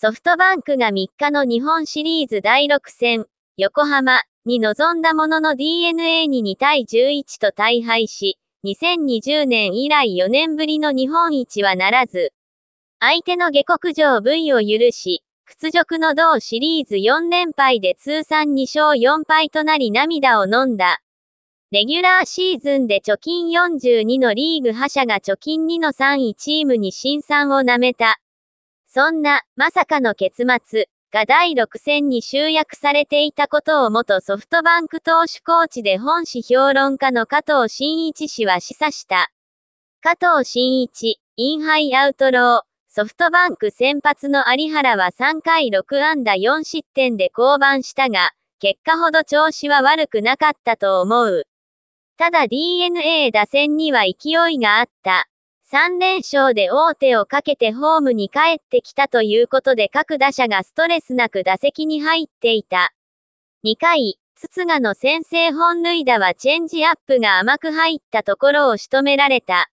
ソフトバンクが3日の日本シリーズ第6戦、横浜に臨んだものの DNA に2対11と大敗し、2020年以来4年ぶりの日本一はならず、相手の下克上 V を許し、屈辱の同シリーズ4連敗で通算2勝4敗となり涙を飲んだ。レギュラーシーズンで貯金42のリーグ覇者が貯金2の3位チームに新参をなめた。そんな、まさかの結末が第6戦に集約されていたことを元ソフトバンク投手コーチで本誌評論家の加藤慎一氏は示唆した。加藤慎一、インハイアウトロー、ソフトバンク先発の有原は3回6安打4失点で降板したが、結果ほど調子は悪くなかったと思う。ただ DNA 打線には勢いがあった。3連勝で王手をかけてホームに帰ってきたということで各打者がストレスなく打席に入っていた。2回、筒賀の先制本塁打はチェンジアップが甘く入ったところを仕留められた。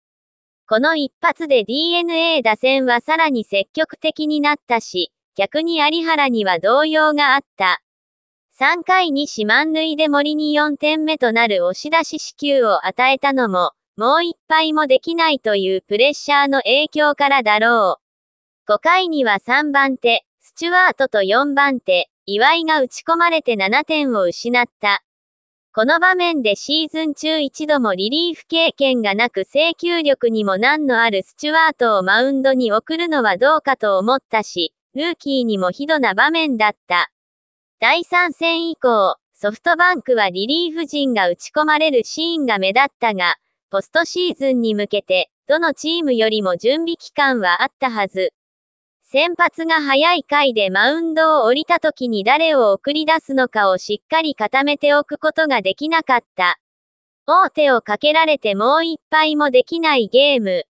この一発で DNA 打線はさらに積極的になったし、逆に有原には動揺があった。3回に四万塁で森に4点目となる押し出し支給を与えたのも、もう一杯もできないというプレッシャーの影響からだろう。5回には3番手、スチュワートと4番手、岩井が打ち込まれて7点を失った。この場面でシーズン中一度もリリーフ経験がなく制球力にも難のあるスチュワートをマウンドに送るのはどうかと思ったし、ルーキーにもひどな場面だった。第3戦以降、ソフトバンクはリリーフ陣が打ち込まれるシーンが目立ったが、ポストシーズンに向けて、どのチームよりも準備期間はあったはず。先発が早い回でマウンドを降りた時に誰を送り出すのかをしっかり固めておくことができなかった。大手をかけられてもう一杯もできないゲーム。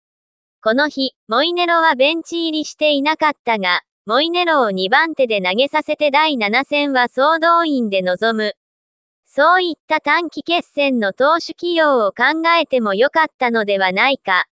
この日、モイネロはベンチ入りしていなかったが、モイネロを2番手で投げさせて第7戦は総動員で臨む。そういった短期決戦の投手起用を考えても良かったのではないか。